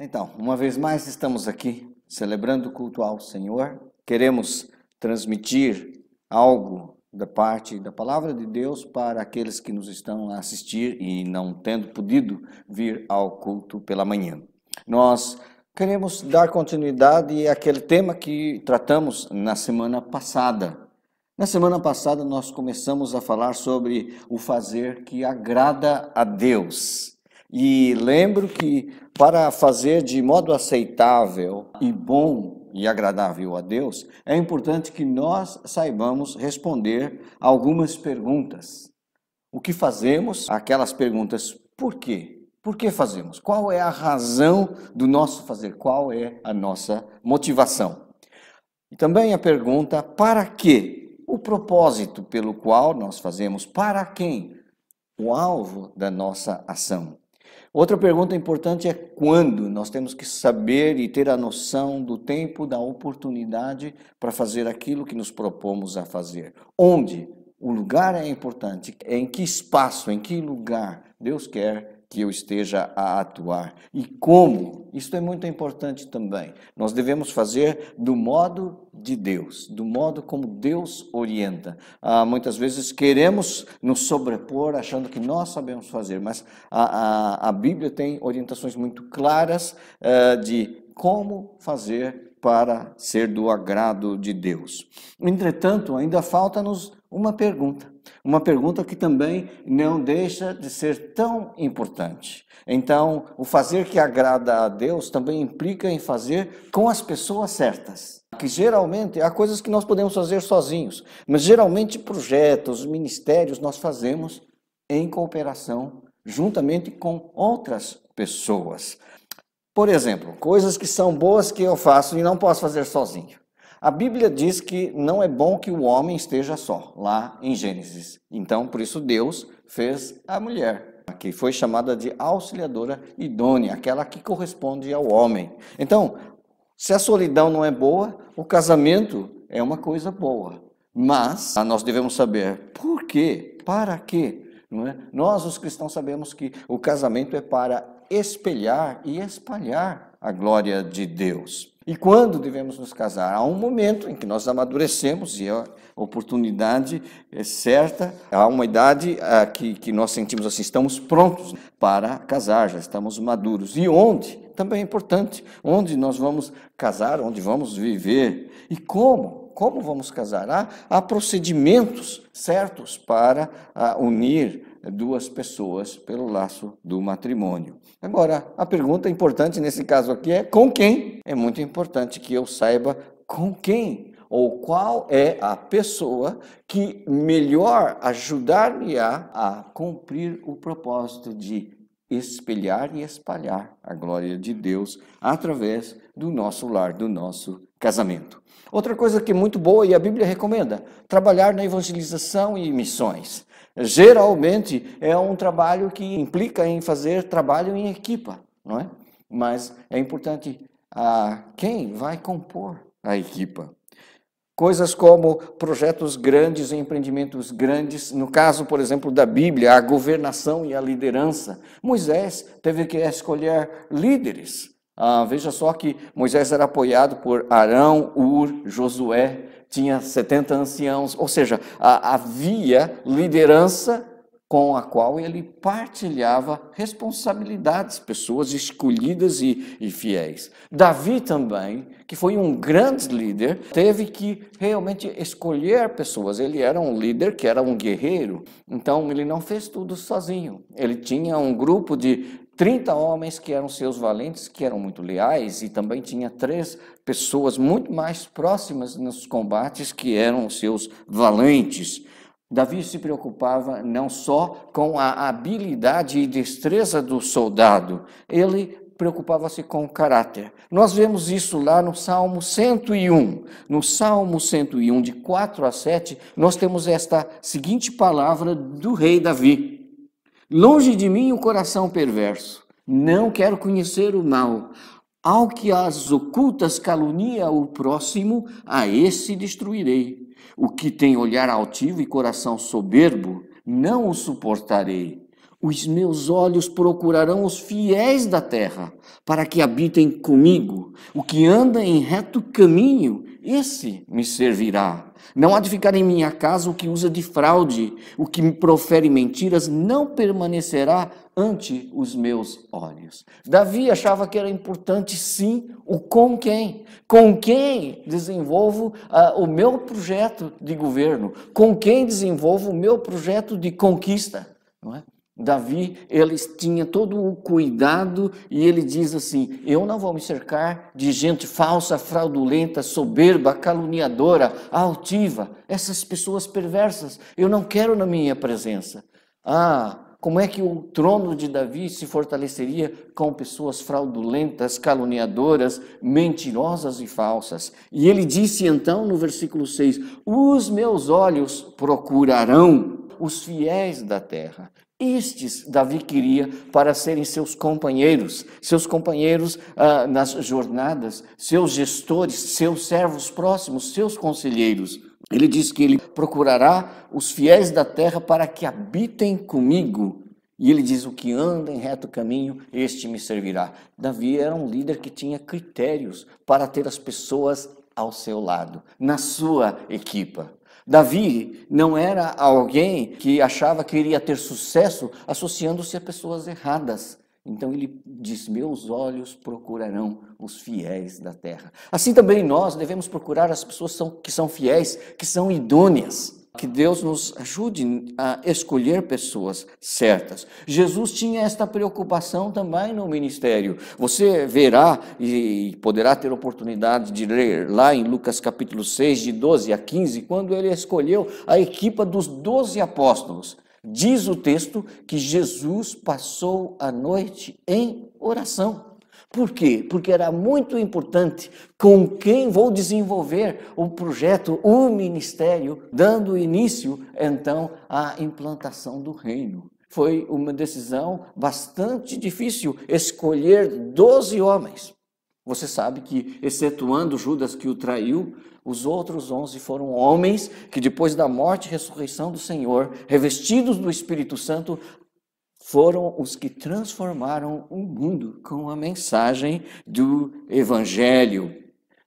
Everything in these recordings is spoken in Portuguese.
Então, uma vez mais estamos aqui celebrando o culto ao Senhor. Queremos transmitir algo da parte da palavra de Deus para aqueles que nos estão a assistir e não tendo podido vir ao culto pela manhã. Nós queremos dar continuidade àquele tema que tratamos na semana passada. Na semana passada nós começamos a falar sobre o fazer que agrada a Deus. E lembro que para fazer de modo aceitável e bom e agradável a Deus, é importante que nós saibamos responder algumas perguntas. O que fazemos? Aquelas perguntas: por quê? Por que fazemos? Qual é a razão do nosso fazer? Qual é a nossa motivação? E também a pergunta: para quê? O propósito pelo qual nós fazemos, para quem? O alvo da nossa ação. Outra pergunta importante é quando. Nós temos que saber e ter a noção do tempo, da oportunidade para fazer aquilo que nos propomos a fazer. Onde? O lugar é importante. Em que espaço, em que lugar Deus quer que eu esteja a atuar. E como? Isso é muito importante também. Nós devemos fazer do modo de Deus, do modo como Deus orienta. Ah, muitas vezes queremos nos sobrepor achando que nós sabemos fazer, mas a, a, a Bíblia tem orientações muito claras ah, de como fazer para ser do agrado de Deus. Entretanto, ainda falta-nos uma pergunta. Uma pergunta que também não deixa de ser tão importante. Então, o fazer que agrada a Deus também implica em fazer com as pessoas certas. Que geralmente há coisas que nós podemos fazer sozinhos, mas geralmente projetos, ministérios nós fazemos em cooperação, juntamente com outras pessoas. Por exemplo, coisas que são boas que eu faço e não posso fazer sozinho. A Bíblia diz que não é bom que o homem esteja só, lá em Gênesis. Então, por isso, Deus fez a mulher, que foi chamada de auxiliadora idônea, aquela que corresponde ao homem. Então, se a solidão não é boa, o casamento é uma coisa boa. Mas ah, nós devemos saber por quê, para quê. É? Nós, os cristãos, sabemos que o casamento é para espelhar e espalhar a glória de Deus e quando devemos nos casar. Há um momento em que nós amadurecemos e é a oportunidade é certa, há uma idade a, ah, que, que nós sentimos assim, estamos prontos para casar, já estamos maduros. E onde? Também é importante, onde nós vamos casar, onde vamos viver e como como vamos casar? Há, há procedimentos certos para ah, unir duas pessoas pelo laço do matrimônio. Agora, a pergunta importante nesse caso aqui é com quem? É muito importante que eu saiba com quem ou qual é a pessoa que melhor ajudar-me a, cumprir o propósito de espelhar e espalhar a glória de Deus através do nosso lar, do nosso casamento. Outra coisa que é muito boa e a Bíblia recomenda, trabalhar na evangelização e missões. Geralmente é um trabalho que implica em fazer trabalho em equipa, não é? Mas é importante a ah, quem vai compor a equipa. Coisas como projetos grandes, empreendimentos grandes. No caso, por exemplo, da Bíblia, a governação e a liderança. Moisés teve que escolher líderes. Ah, veja só que Moisés era apoiado por Arão, Ur, Josué, tinha 70 anciãos, ou seja, havia liderança com a qual ele partilhava responsabilidades, pessoas escolhidas e, e, fiéis. Davi também, que foi um grande líder, teve que realmente escolher pessoas. Ele era um líder que era um guerreiro, então ele não fez tudo sozinho. Ele tinha um grupo de 30 homens que eram seus valentes, que eram muito leais, e também tinha três pessoas muito mais próximas nos combates que eram seus valentes. Davi se preocupava não só com a habilidade e destreza do soldado, ele preocupava-se com o caráter. Nós vemos isso lá no Salmo 101. No Salmo 101, de 4 a 7, nós temos esta seguinte palavra do rei Davi: Longe de mim o coração perverso, não quero conhecer o mal. Ao que as ocultas calunia o próximo, a esse destruirei. O que tem olhar altivo e coração soberbo, não o suportarei. Os meus olhos procurarão os fiéis da terra, para que habitem comigo. O que anda em reto caminho, esse me servirá. Não há de ficar em minha casa o que usa de fraude, o que me profere mentiras, não permanecerá ante os meus olhos. Davi achava que era importante, sim, o com quem. Com quem desenvolvo uh, o meu projeto de governo, com quem desenvolvo o meu projeto de conquista. Não é? Davi, ele tinha todo o cuidado e ele diz assim: Eu não vou me cercar de gente falsa, fraudulenta, soberba, caluniadora, altiva, essas pessoas perversas. Eu não quero na minha presença. Ah, como é que o trono de Davi se fortaleceria com pessoas fraudulentas, caluniadoras, mentirosas e falsas? E ele disse então no versículo 6: Os meus olhos procurarão os fiéis da terra estes Davi queria para serem seus companheiros, seus companheiros ah, nas jornadas, seus gestores, seus servos próximos, seus conselheiros. Ele diz que ele procurará os fiéis da terra para que habitem comigo. E ele diz: O que anda em reto caminho, este me servirá. Davi era um líder que tinha critérios para ter as pessoas ao seu lado, na sua equipa. Davi não era alguém que achava que iria ter sucesso associando-se a pessoas erradas. Então ele diz: Meus olhos procurarão os fiéis da terra. Assim também nós devemos procurar as pessoas que são fiéis, que são idôneas que Deus nos ajude a escolher pessoas certas. Jesus tinha esta preocupação também no ministério. Você verá e poderá ter oportunidade de ler lá em Lucas capítulo 6, de 12 a 15, quando ele escolheu a equipa dos doze apóstolos. Diz o texto que Jesus passou a noite em oração. Por quê? Porque era muito importante com quem vou desenvolver o projeto, o ministério, dando início então à implantação do reino. Foi uma decisão bastante difícil escolher 12 homens. Você sabe que, excetuando Judas que o traiu, os outros onze foram homens que, depois da morte e ressurreição do Senhor, revestidos do Espírito Santo, foram os que transformaram o mundo com a mensagem do Evangelho.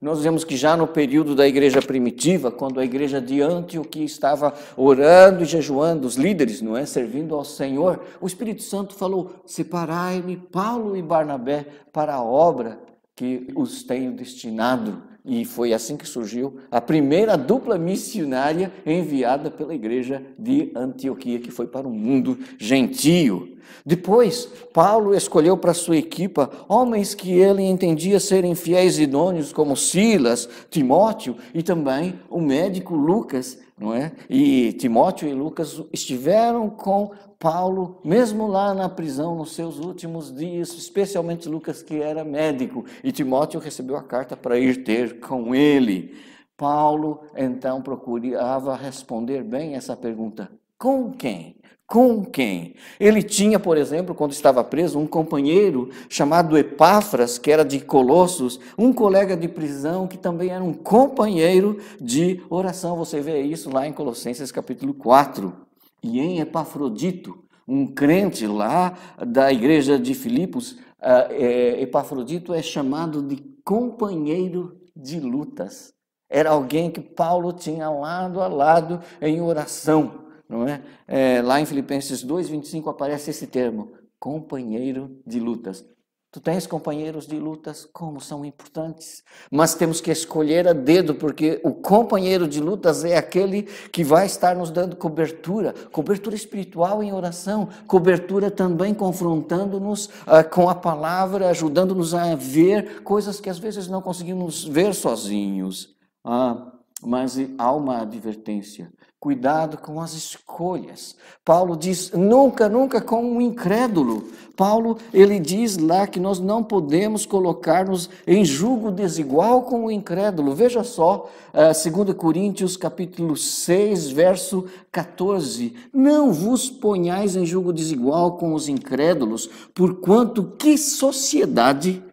Nós vemos que já no período da igreja primitiva, quando a igreja de Antioquia estava orando e jejuando, os líderes, não é, servindo ao Senhor, o Espírito Santo falou: "Separai-me Paulo e Barnabé para a obra que os tenho destinado". E foi assim que surgiu a primeira dupla missionária enviada pela igreja de Antioquia, que foi para o mundo gentio. Depois, Paulo escolheu para sua equipa homens que ele entendia serem fiéis e idôneos, como Silas, Timóteo e também o médico Lucas, não é? E Timóteo e Lucas estiveram com Paulo, mesmo lá na prisão, nos seus últimos dias, especialmente Lucas, que era médico, e Timóteo recebeu a carta para ir ter com ele. Paulo então procurava responder bem essa pergunta: com quem? Com quem? Ele tinha, por exemplo, quando estava preso, um companheiro chamado Epáfras, que era de Colossos, um colega de prisão que também era um companheiro de oração. Você vê isso lá em Colossenses capítulo 4 e em Epafrodito, um crente lá da igreja de Filipos. Ah, é, Epafrodito é chamado de companheiro de lutas. Era alguém que Paulo tinha lado a lado em oração. Não é? é lá em Filipenses 2, 25 aparece esse termo, companheiro de lutas. Tu tens companheiros de lutas, como são importantes, mas temos que escolher a dedo, porque o companheiro de lutas é aquele que vai estar nos dando cobertura, cobertura espiritual em oração, cobertura também confrontando-nos ah, com a palavra, ajudando-nos a ver coisas que às vezes não conseguimos ver sozinhos. Ah, mas há uma advertência: cuidado com as escolhas. Paulo diz nunca, nunca com um incrédulo. Paulo, ele diz lá que nós não podemos colocar-nos em julgo desigual com o incrédulo. Veja só, uh, eh, 2 Coríntios capítulo 6, verso 14. Não vos ponhais em julgo desigual com os incrédulos, porquanto que sociedade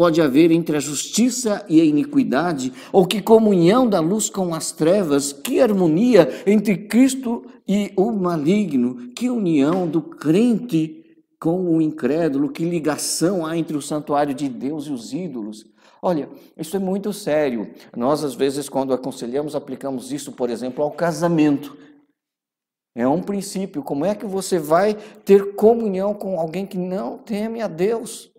pode haver entre a justiça e a iniquidade? Ou que comunhão da luz com as trevas? Que harmonia entre Cristo e o maligno? Que união do crente com o incrédulo? Que ligação há entre o santuário de Deus e os ídolos? Olha, isso é muito sério. Nós, às vezes, quando aconselhamos, aplicamos isso, por exemplo, ao casamento. É um princípio. Como é que você vai ter comunhão com alguém que não teme a Deus?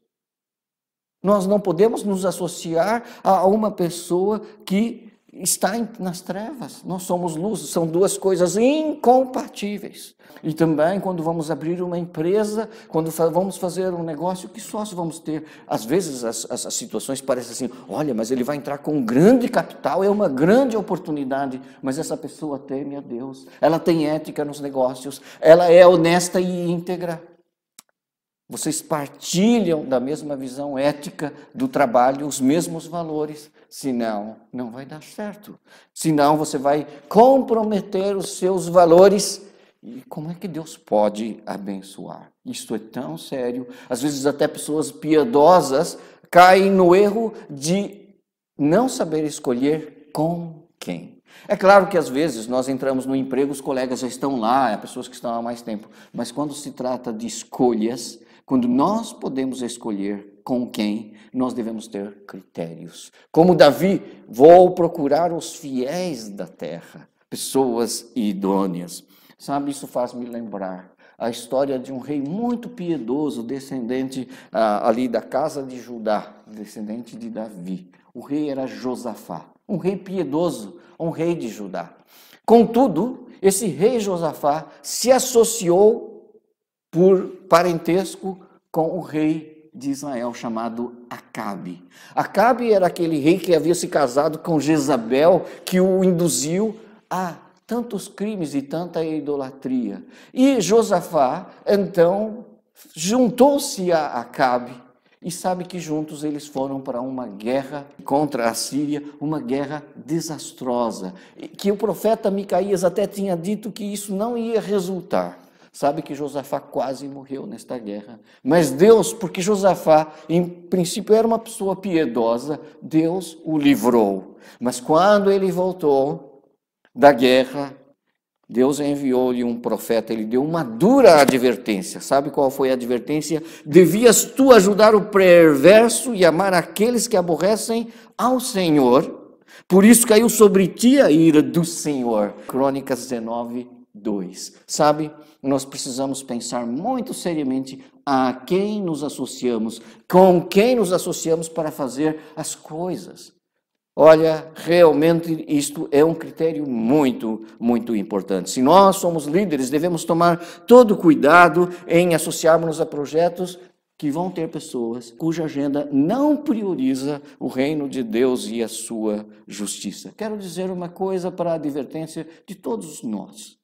Nós não podemos nos associar a uma pessoa que está nas trevas. Nós somos luz, são duas coisas incompatíveis. E também quando vamos abrir uma empresa, quando vamos fazer um negócio, que sócio vamos ter? Às vezes as, as, as, situações parecem assim, olha, mas ele vai entrar com um grande capital, é uma grande oportunidade, mas essa pessoa teme a Deus, ela tem ética nos negócios, ela é honesta e íntegra. Vocês partilham da mesma visão ética do trabalho, os mesmos valores, senão não vai dar certo. Senão você vai comprometer os seus valores. E como é que Deus pode abençoar? Isso é tão sério. Às vezes, até pessoas piedosas caem no erro de não saber escolher com quem. É claro que às vezes nós entramos no emprego, os colegas já estão lá, é pessoas que estão há mais tempo, mas quando se trata de escolhas, quando nós podemos escolher com quem, nós devemos ter critérios. Como Davi, vou procurar os fiéis da terra, pessoas idôneas. Sabe, isso faz me lembrar a história de um rei muito piedoso, descendente ah, ali da casa de Judá, descendente de Davi. O rei era Josafá, um rei piedoso, um rei de Judá. Contudo, esse rei Josafá se associou por parentesco com o rei de Israel chamado Acabe. Acabe era aquele rei que havia se casado com Jezabel, que o induziu a tantos crimes e tanta idolatria. E Josafá, então, juntou-se a Acabe. E sabe que juntos eles foram para uma guerra contra a Síria, uma guerra desastrosa, que o profeta Micaías até tinha dito que isso não ia resultar sabe que Josafá quase morreu nesta guerra. Mas Deus, porque Josafá, em princípio, era uma pessoa piedosa, Deus o livrou. Mas quando ele voltou da guerra, Deus enviou-lhe um profeta, ele deu uma dura advertência. Sabe qual foi a advertência? Devias tu ajudar o perverso e amar aqueles que aborrecem ao Senhor. Por isso caiu sobre ti a ira do Senhor. Crônicas 19, 2. Sabe, nós precisamos pensar muito seriamente a quem nos associamos, com quem nos associamos para fazer as coisas. Olha, realmente isto é um critério muito, muito importante. Se nós somos líderes, devemos tomar todo cuidado em associarmos-nos a projetos que vão ter pessoas cuja agenda não prioriza o reino de Deus e a sua justiça. Quero dizer uma coisa para a advertência de todos nós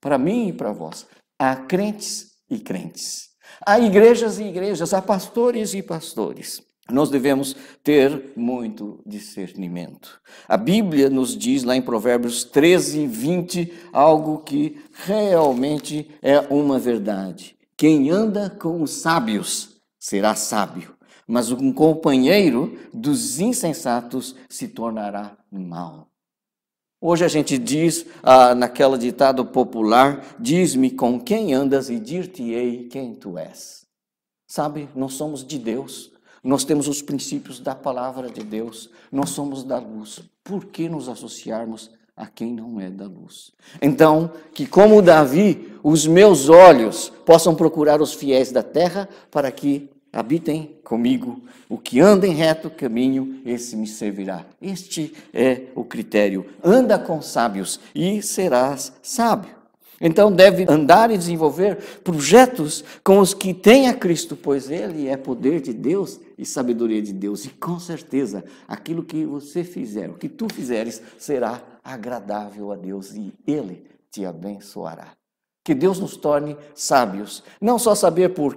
para mim e para vós. Há crentes e crentes. Há igrejas e igrejas, há pastores e pastores. Nós devemos ter muito discernimento. A Bíblia nos diz lá em Provérbios 13, 20, algo que realmente é uma verdade. Quem anda com os sábios será sábio, mas um companheiro dos insensatos se tornará mal. Hoje a gente diz, ah, naquela ditado popular, diz-me com quem andas e dir-te-ei quem tu és. Sabe, nós somos de Deus, nós temos os princípios da palavra de Deus, nós somos da luz. Por que nos associarmos a quem não é da luz? Então, que como Davi, os meus olhos possam procurar os fiéis da terra para que habitem comigo, o que anda em reto caminho, esse me servirá. Este é o critério. Anda com sábios e serás sábio. Então deve andar e desenvolver projetos com os que têm a Cristo, pois ele é poder de Deus e sabedoria de Deus. E com certeza, aquilo que você fizer, o que tu fizeres, será agradável a Deus e ele te abençoará. Que Deus nos torne sábios. Não só saber por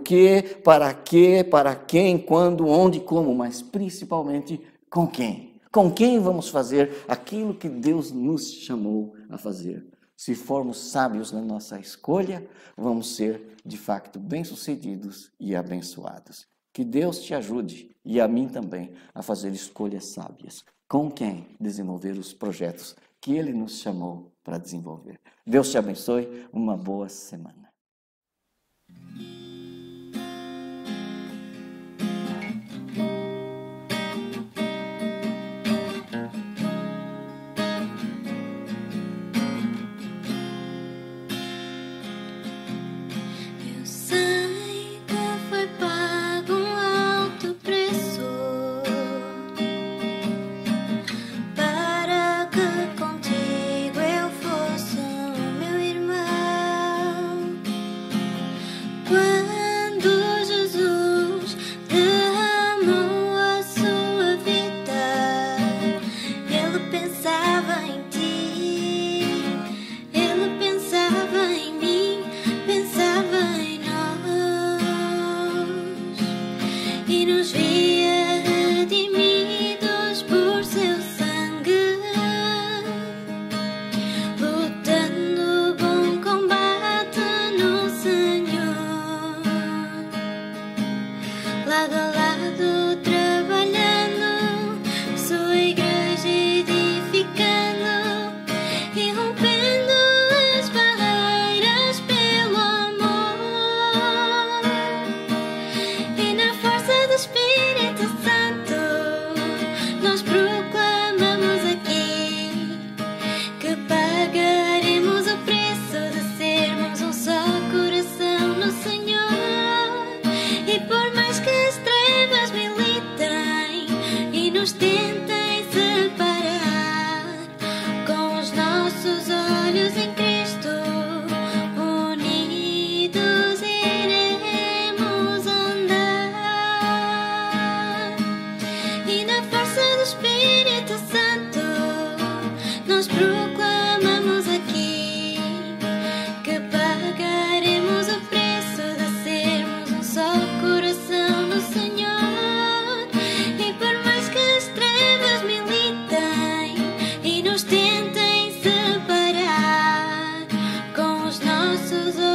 para quê, para quem, quando, onde, como, mas principalmente com quem. Com quem vamos fazer aquilo que Deus nos chamou a fazer. Se formos sábios na nossa escolha, vamos ser de facto bem-sucedidos e abençoados. Que Deus te ajude e a mim também a fazer escolhas sábias. Com quem desenvolver os projetos que Ele nos chamou para desenvolver. Deus te abençoe, uma boa semana. pieces of